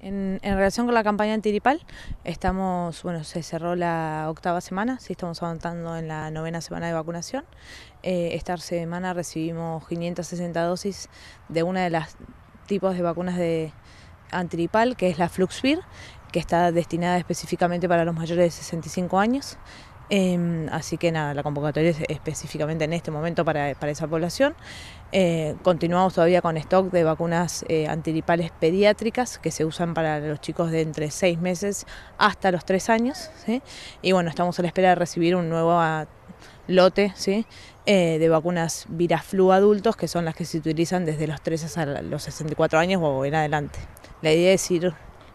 En, relación con la campaña antiripal, estamos, bueno, se cerró la octava semana, sí estamos avanzando en la novena semana de vacunación. Eh, esta semana recibimos 560 dosis de una de las tipos de vacunas de antiripal, que es la Fluxvir, que está destinada específicamente para los mayores de 65 años. Em, así que nada, la convocatoria es específicamente en este momento para, esa población. Eh, continuamos todavía con stock de vacunas eh, pediátricas que se usan para los chicos de entre 6 meses hasta los 3 años. ¿sí? Y bueno, estamos a la espera de recibir un nuevo ah, lote ¿sí? Eh, de vacunas Viraflu adultos, que son las que se utilizan desde los 13 a los 64 años o en adelante. La idea es ir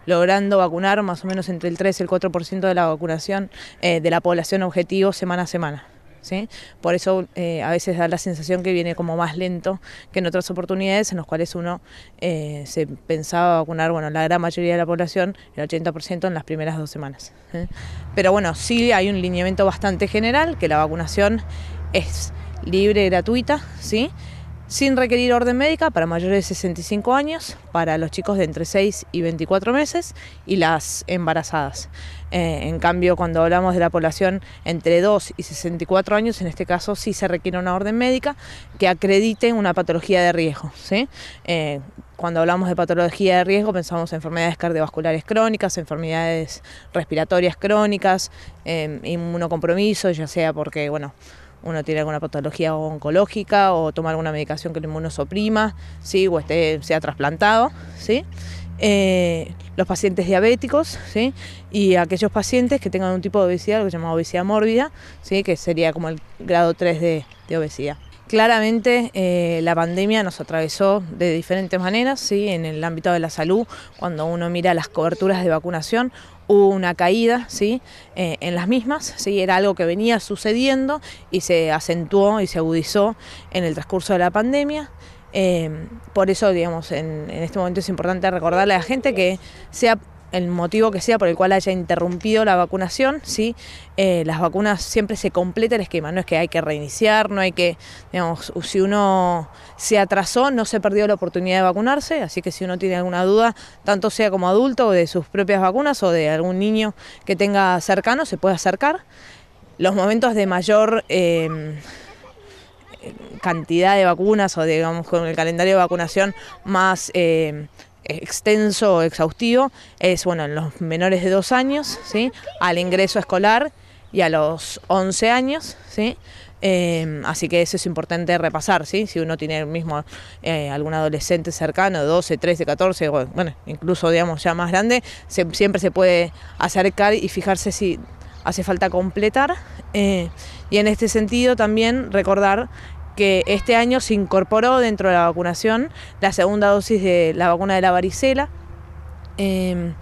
logrando vacunar más o menos entre el 3 y el 4% de la vacunación eh, de la población objetivo semana a semana. ¿Sí? Por eso eh, a veces da la sensación que viene como más lento que en otras oportunidades en las cuales uno eh, se pensaba vacunar, bueno, la gran mayoría de la población, el 80% en las primeras dos semanas. Pero bueno, sí hay un lineamiento bastante general, que la vacunación es libre, y gratuita, ¿sí? sin requerir orden médica para mayores de 65 años, para los chicos de entre 6 y 24 meses y las embarazadas. Eh, en cambio, cuando hablamos de la población entre 2 y 64 años, en este caso sí se requiere una orden médica que acredite una patología de riesgo. Eh, cuando hablamos de patología de riesgo pensamos en enfermedades cardiovasculares crónicas, enfermedades respiratorias crónicas, eh, inmunocompromiso, ya sea porque, bueno, uno tiene alguna patología oncológica o toma alguna medicación que el inmunosoprima, ¿sí? o esté, sea trasplantado, ¿sí? Eh, los pacientes diabéticos ¿sí? y aquellos pacientes que tengan un tipo de obesidad, lo que se llama obesidad mórbida, ¿sí? que sería como el grado 3 de obesidad. Claramente eh, la pandemia nos atravesó de diferentes maneras, ¿sí? en el ámbito de la salud, cuando uno mira las coberturas de vacunación, hubo una caída ¿sí? Eh, en las mismas, ¿sí? era algo que venía sucediendo y se acentuó y se agudizó en el transcurso de la pandemia. Eh, por eso, digamos, en, en este momento es importante recordarle a la gente que sea el motivo que sea por el cual haya interrumpido la vacunación, ¿sí? Eh, las vacunas siempre se completa el esquema, no es que hay que reiniciar, no hay que, digamos, si uno se atrasó, no se perdió la oportunidad de vacunarse, así que si uno tiene alguna duda, tanto sea como adulto o de sus propias vacunas o de algún niño que tenga cercano, se puede acercar. Los momentos de mayor... Em, cantidad de vacunas o digamos con el calendario de vacunación más em, extenso, exhaustivo, es bueno en los menores de dos años, ¿sí? al ingreso escolar y a los 11 años, ¿sí? Eh, así que eso es importante repasar, ¿sí? Si uno tiene mismo eh, algún adolescente cercano, 12, 13, 14, bueno, incluso digamos ya más grande, siempre se puede acercar y fijarse si hace falta completar. Eh, y en este sentido también recordar que este año se incorporó dentro de la vacunación la segunda dosis de la vacuna de la varicela. Em,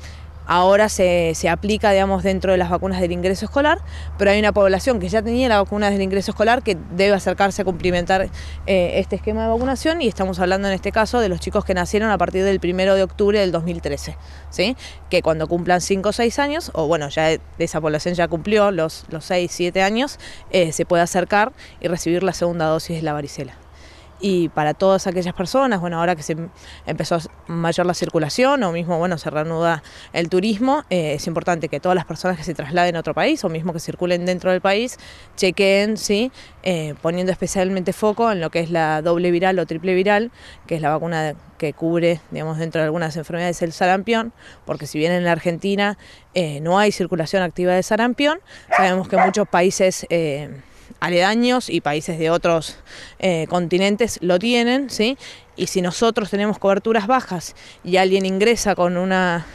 ahora se, aplica, digamos, dentro de las vacunas del ingreso escolar, pero hay una población que ya tenía la vacuna del ingreso escolar que debe acercarse a cumplimentar eh, este esquema de vacunación y estamos hablando en este caso de los chicos que nacieron a partir del 1 de octubre del 2013, ¿sí? que cuando cumplan 5 o 6 años, o bueno, ya esa población ya cumplió los, los 6, 7 años, eh, se puede acercar y recibir la segunda dosis de la varicela y para todas aquellas personas, bueno, ahora que se empezó a mayor la circulación o mismo, bueno, se reanuda el turismo, eh, es importante que todas las personas que se trasladen a otro país o mismo que circulen dentro del país, chequen, ¿sí? Eh, poniendo especialmente foco en lo que es la doble viral o triple viral, que es la vacuna que cubre, digamos, dentro de algunas enfermedades el sarampión, porque si bien en la Argentina eh, no hay circulación activa de sarampión, sabemos que muchos países aledaños y países de otros eh, continentes lo tienen, ¿sí? Y si nosotros tenemos coberturas bajas y alguien ingresa con un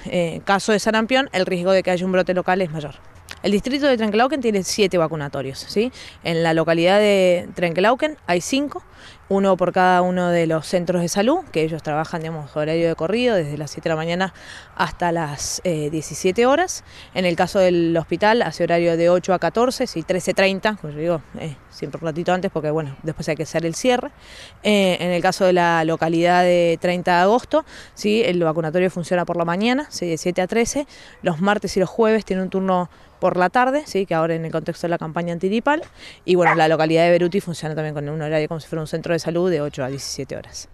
eh, caso de sarampión, el riesgo de que haya un brote local es mayor. El distrito de Trenkelauken tiene siete vacunatorios, ¿sí? En la localidad de Trenkelauken hay cinco, uno por cada uno de los centros de salud, que ellos trabajan, digamos, horario de corrido, desde las 7 de la mañana hasta las 17 eh, horas. En el caso del hospital, hace horario de 8 a 14, 13.30, como yo digo, eh, siempre un ratito antes, porque bueno, después hay que hacer el cierre. Eh, en el caso de la localidad de 30 de agosto, sí, el vacunatorio funciona por la mañana, de 7 a 13. Los martes y los jueves tiene un turno por la tarde, ¿sí? que ahora en el contexto de la campaña antidipal, Y bueno, la localidad de Beruti funciona también con un horario como si fuera un centro de salud de 8 a 17 horas.